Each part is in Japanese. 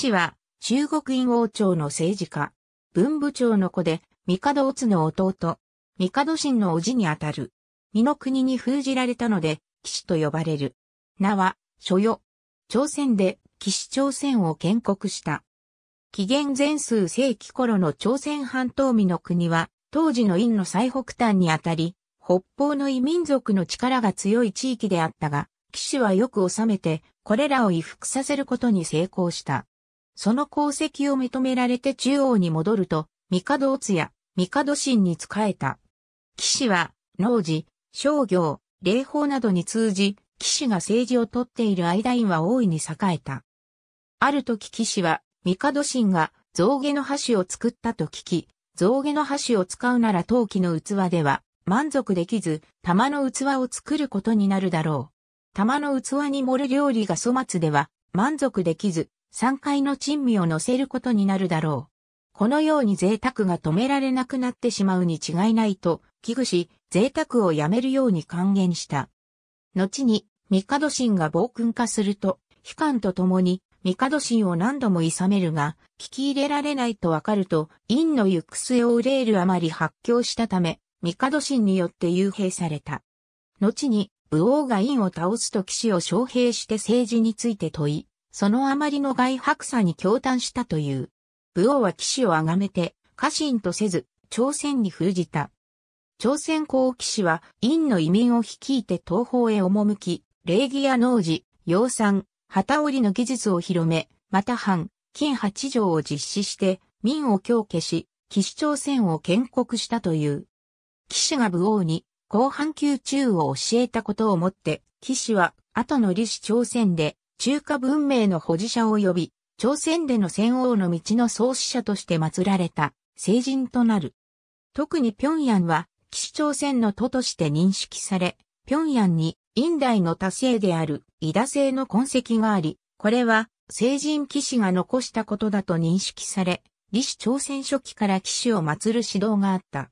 氏は、中国院王朝の政治家、文部長の子で、帝乙の弟、帝神の叔父にあたる。身の国に封じられたので、騎士と呼ばれる。名は、諸与。朝鮮で、騎士朝鮮を建国した。紀元前数世紀頃の朝鮮半島美の国は、当時の院の最北端にあたり、北方の異民族の力が強い地域であったが、騎士はよく治めて、これらを威服させることに成功した。その功績を認められて中央に戻ると、帝乙や帝神に仕えた。騎士は、農事、商業、霊法などに通じ、騎士が政治をとっている間院は大いに栄えた。ある時騎士は、帝神が象牙の箸を作ったと聞き、象牙の箸を使うなら陶器の器では満足できず、玉の器を作ることになるだろう。玉の器に盛る料理が粗末では満足できず、三階の珍味を乗せることになるだろう。このように贅沢が止められなくなってしまうに違いないと、危惧し、贅沢をやめるように還元した。後に、帝神が暴君化すると、悲観と共に、帝神を何度も諌めるが、聞き入れられないとわかると、陰の行く末を憂えるあまり発狂したため、帝神によって幽閉された。後に、武王が陰を倒すと騎士を招聘して政治について問い、そのあまりの外白さに驚嘆したという。武王は騎士を崇めて、家臣とせず、朝鮮に封じた。朝鮮公騎士は、院の移民を率いて東方へ赴き、礼儀や農事、養蚕、旗織りの技術を広め、また藩、金八条を実施して、民を強化し、騎士朝鮮を建国したという。騎士が武王に、後半宮中を教えたことをもって、騎士は、後の李氏朝鮮で、中華文明の保持者及び、朝鮮での戦王の道の創始者として祀られた、聖人となる。特に平壌は、岸朝鮮の都として認識され、平壌に、院大の多姓である、伊田姓の痕跡があり、これは、聖人騎士が残したことだと認識され、李氏朝鮮初期から騎士を祀る指導があった。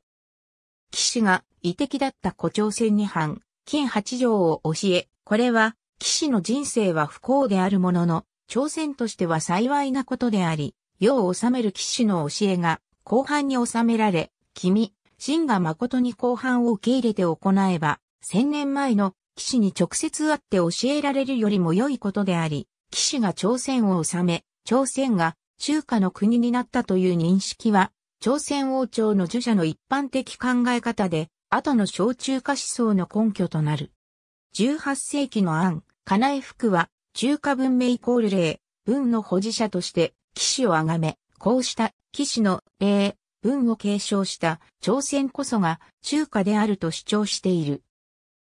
騎士が、遺敵だった古朝鮮に藩、金八条を教え、これは、騎士の人生は不幸であるものの、朝鮮としては幸いなことであり、世を治める騎士の教えが後半に収められ、君、真が誠に後半を受け入れて行えば、千年前の騎士に直接会って教えられるよりも良いことであり、騎士が朝鮮を治め、朝鮮が中華の国になったという認識は、朝鮮王朝の儒者の一般的考え方で、後の小中華思想の根拠となる。18世紀の案。かなえ福は、中華文明イコール霊、文の保持者として、騎士をあがめ、こうした騎士の霊、文を継承した朝鮮こそが中華であると主張している。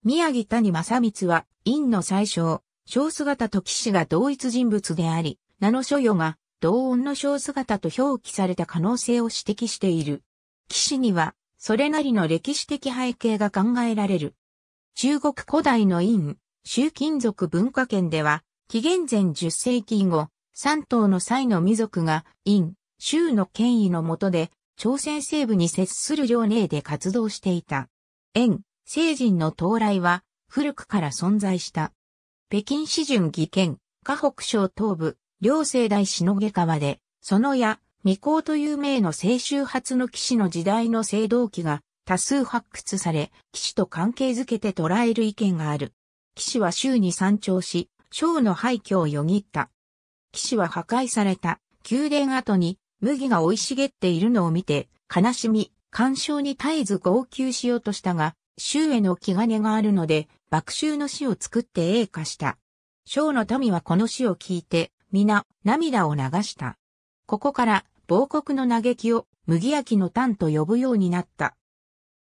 宮城谷正光は、陰の最小、小姿と騎士が同一人物であり、名の所与が同音の小姿と表記された可能性を指摘している。騎士には、それなりの歴史的背景が考えられる。中国古代の陰、州金属文化圏では、紀元前10世紀以後、三島の際の民族が、陰、州の権威の下で、朝鮮西部に接する領内で活動していた。縁、聖人の到来は、古くから存在した。北京市巡義県、河北省東部、両聖大忍げ川で、そのや、未公という名の青州初の騎士の時代の青銅器が多数発掘され、騎士と関係づけて捉える意見がある。騎士は州に参照し、省の廃墟をよぎった。騎士は破壊された宮殿跡に麦が生い茂っているのを見て、悲しみ、干渉に絶えず号泣しようとしたが、州への気兼ねがあるので、爆臭の死を作って栄華した。省の民はこの死を聞いて、皆、涙を流した。ここから、亡国の嘆きを、麦焼きの炭と呼ぶようになった。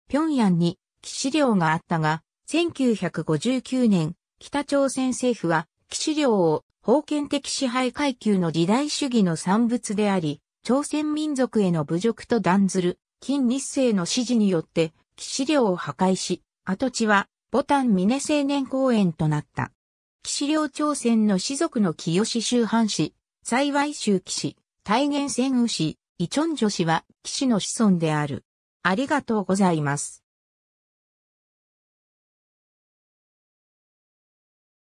平壌に、騎士領があったが、1959年、北朝鮮政府は、騎士領を封建的支配階級の時代主義の産物であり、朝鮮民族への侮辱と断ずる、近日清の指示によって、騎士領を破壊し、跡地は、ボタン峰青年公園となった。騎士領朝鮮の士族の清州藩士、幸い州騎士、大元仙牛、氏、イチョン女氏は騎士の子孫である。ありがとうございます。